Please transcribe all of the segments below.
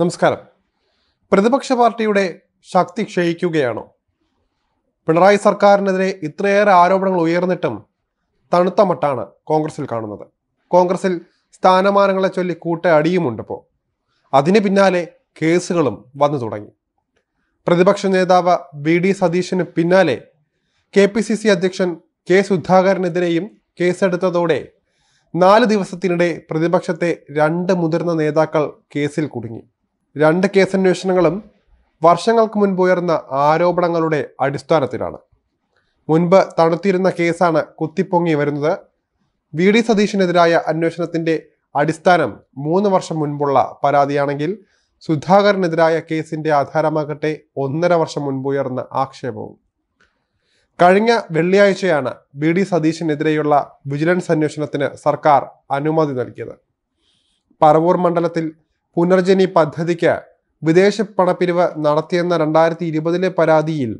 നമസ്കാരം പ്രതിപക്ഷ പാർട്ടിയുടെ ശക്തി ക്ഷയിക്കുകയാണോ പിണറായി സർക്കാരിനെതിരെ ഇത്രയേറെ ആരോപണങ്ങൾ ഉയർന്നിട്ടും തണുത്ത മട്ടാണ് കോൺഗ്രസിൽ കാണുന്നത് കോൺഗ്രസിൽ സ്ഥാനമാനങ്ങളെ ചൊല്ലി കൂട്ട അടിയുമുണ്ടിപ്പോൾ അതിന് പിന്നാലെ കേസുകളും വന്നു തുടങ്ങി പ്രതിപക്ഷ നേതാവ് വി ഡി സതീശന് പിന്നാലെ കെ പി സി സി അധ്യക്ഷൻ കെ സുധാകരനെതിരെയും കേസെടുത്തതോടെ നാല് ദിവസത്തിനിടെ പ്രതിപക്ഷത്തെ രണ്ട് മുതിർന്ന നേതാക്കൾ കേസിൽ കുടുങ്ങി രണ്ട് കേസന്വേഷണങ്ങളും വർഷങ്ങൾക്ക് മുൻപ് ഉയർന്ന ആരോപണങ്ങളുടെ അടിസ്ഥാനത്തിലാണ് മുൻപ് തണുത്തിരുന്ന കേസാണ് കുത്തിപ്പൊങ്ങി വരുന്നത് വി ഡി സതീഷിനെതിരായ അന്വേഷണത്തിന്റെ അടിസ്ഥാനം മൂന്ന് വർഷം മുൻപുള്ള പരാതിയാണെങ്കിൽ സുധാകരനെതിരായ കേസിന്റെ ആധാരമാകട്ടെ ഒന്നര വർഷം മുൻപ് ഉയർന്ന ആക്ഷേപവും കഴിഞ്ഞ വെള്ളിയാഴ്ചയാണ് വി ഡി സതീഷിനെതിരെയുള്ള വിജിലൻസ് അന്വേഷണത്തിന് സർക്കാർ അനുമതി നൽകിയത് പറവൂർ മണ്ഡലത്തിൽ പുനർജനി പദ്ധതിക്ക് വിദേശ പണപ്പിരിവ് നടത്തിയെന്ന രണ്ടായിരത്തി ഇരുപതിലെ പരാതിയിൽ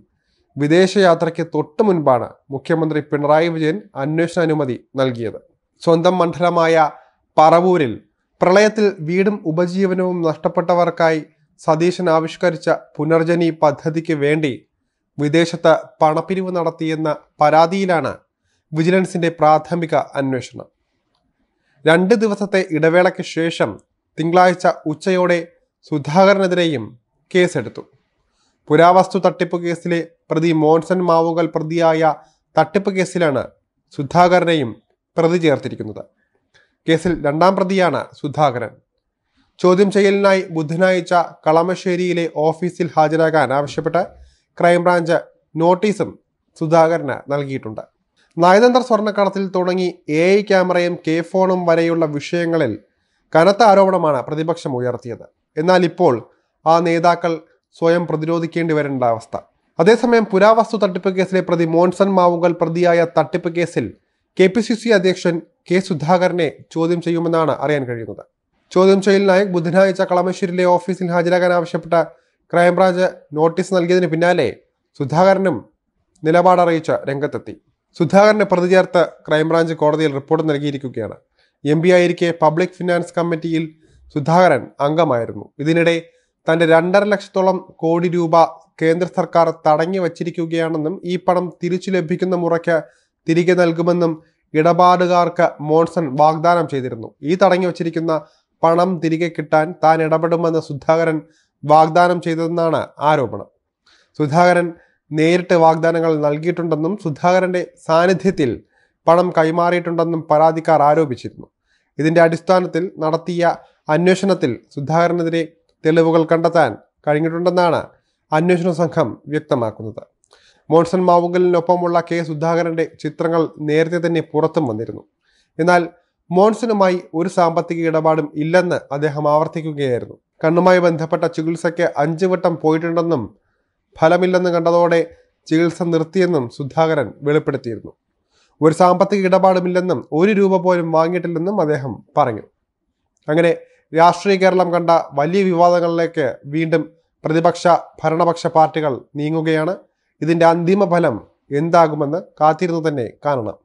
വിദേശയാത്രയ്ക്ക് തൊട്ടു മുൻപാണ് മുഖ്യമന്ത്രി പിണറായി വിജയൻ അന്വേഷണ അനുമതി നൽകിയത് സ്വന്തം മണ്ഡലമായ പറവൂരിൽ പ്രളയത്തിൽ വീടും ഉപജീവനവും നഷ്ടപ്പെട്ടവർക്കായി സതീശൻ ആവിഷ്കരിച്ച പുനർജനി പദ്ധതിക്ക് വേണ്ടി വിദേശത്ത് പണപ്പിരിവ് നടത്തിയെന്ന പരാതിയിലാണ് വിജിലൻസിന്റെ പ്രാഥമിക അന്വേഷണം രണ്ട് ദിവസത്തെ ഇടവേളയ്ക്ക് ശേഷം തിങ്കളാഴ്ച ഉച്ചയോടെ സുധാകരനെതിരെയും കേസെടുത്തു പുരാവസ്തു തട്ടിപ്പ് കേസിലെ പ്രതി മോൻസൺ മാവുകൾ പ്രതിയായ തട്ടിപ്പ് കേസിലാണ് സുധാകരനെയും പ്രതി ചേർത്തിരിക്കുന്നത് കേസിൽ രണ്ടാം പ്രതിയാണ് സുധാകരൻ ചോദ്യം ചെയ്യലിനായി ബുധനാഴ്ച കളമശ്ശേരിയിലെ ഓഫീസിൽ ഹാജരാകാൻ ആവശ്യപ്പെട്ട് ക്രൈംബ്രാഞ്ച് നോട്ടീസും സുധാകരന് നൽകിയിട്ടുണ്ട് നയതന്ത്ര സ്വർണ്ണക്കടത്തിൽ തുടങ്ങി എ ഐ ക്യാമറയും കെ ഫോണും വരെയുള്ള വിഷയങ്ങളിൽ കനത്ത ആരോപണമാണ് പ്രതിപക്ഷം ഉയർത്തിയത് എന്നാൽ ഇപ്പോൾ ആ നേതാക്കൾ സ്വയം പ്രതിരോധിക്കേണ്ടി വരേണ്ട അവസ്ഥ അതേസമയം പുരാവസ്തു തട്ടിപ്പ് കേസിലെ പ്രതി മോൻസൺ മാവുകൾ പ്രതിയായ തട്ടിപ്പ് കേസിൽ കെ പി സി സി അധ്യക്ഷൻ കെ സുധാകരനെ ചോദ്യം ചെയ്യുമെന്നാണ് അറിയാൻ കഴിയുന്നത് ചോദ്യം ചെയ്യലിനായി ബുധനാഴ്ച കളമശ്ശേരിയിലെ ഓഫീസിൽ ഹാജരാകാൻ ആവശ്യപ്പെട്ട ക്രൈംബ്രാഞ്ച് നോട്ടീസ് നൽകിയതിന് പിന്നാലെ സുധാകരനും നിലപാടറിയിച്ച് രംഗത്തെത്തി സുധാകരനെ പ്രതി ചേർത്ത് ക്രൈംബ്രാഞ്ച് കോടതിയിൽ റിപ്പോർട്ട് നൽകിയിരിക്കുകയാണ് എം പി ആയിരിക്കെ പബ്ലിക് ഫിനാൻസ് കമ്മിറ്റിയിൽ സുധാകരൻ അംഗമായിരുന്നു ഇതിനിടെ തൻ്റെ രണ്ടര ലക്ഷത്തോളം കോടി രൂപ കേന്ദ്ര സർക്കാർ തടഞ്ഞു വച്ചിരിക്കുകയാണെന്നും ഈ പണം തിരിച്ചു ലഭിക്കുന്ന മുറയ്ക്ക് തിരികെ നൽകുമെന്നും ഇടപാടുകാർക്ക് മോൺസൺ വാഗ്ദാനം ചെയ്തിരുന്നു ഈ തടഞ്ഞു വച്ചിരിക്കുന്ന പണം തിരികെ കിട്ടാൻ താൻ ഇടപെടുമെന്ന് സുധാകരൻ വാഗ്ദാനം ചെയ്തതെന്നാണ് ആരോപണം സുധാകരൻ നേരിട്ട് വാഗ്ദാനങ്ങൾ നൽകിയിട്ടുണ്ടെന്നും സുധാകരന്റെ സാന്നിധ്യത്തിൽ പണം കൈമാറിയിട്ടുണ്ടെന്നും പരാതിക്കാർ ആരോപിച്ചിരുന്നു ഇതിൻ്റെ അടിസ്ഥാനത്തിൽ നടത്തിയ അന്വേഷണത്തിൽ സുധാകരനെതിരെ തെളിവുകൾ കണ്ടെത്താൻ കഴിഞ്ഞിട്ടുണ്ടെന്നാണ് അന്വേഷണ സംഘം വ്യക്തമാക്കുന്നത് മോൺസൺ മാവുങ്കലിനൊപ്പമുള്ള കെ സുധാകരന്റെ ചിത്രങ്ങൾ നേരത്തെ തന്നെ പുറത്തും വന്നിരുന്നു എന്നാൽ മോൺസണുമായി ഒരു സാമ്പത്തിക ഇടപാടും ഇല്ലെന്ന് അദ്ദേഹം ആവർത്തിക്കുകയായിരുന്നു കണ്ണുമായി ബന്ധപ്പെട്ട ചികിത്സയ്ക്ക് അഞ്ചു വട്ടം പോയിട്ടുണ്ടെന്നും ഫലമില്ലെന്ന് കണ്ടതോടെ ചികിത്സ നിർത്തിയെന്നും സുധാകരൻ വെളിപ്പെടുത്തിയിരുന്നു ഒരു സാമ്പത്തിക ഇടപാടുമില്ലെന്നും ഒരു രൂപ പോലും വാങ്ങിയിട്ടില്ലെന്നും അദ്ദേഹം പറഞ്ഞു അങ്ങനെ രാഷ്ട്രീയ കേരളം കണ്ട വലിയ വിവാദങ്ങളിലേക്ക് വീണ്ടും പ്രതിപക്ഷ ഭരണപക്ഷ പാർട്ടികൾ നീങ്ങുകയാണ് ഇതിൻ്റെ അന്തിമ ഫലം എന്താകുമെന്ന് കാത്തിരുന്ന് തന്നെ കാണണം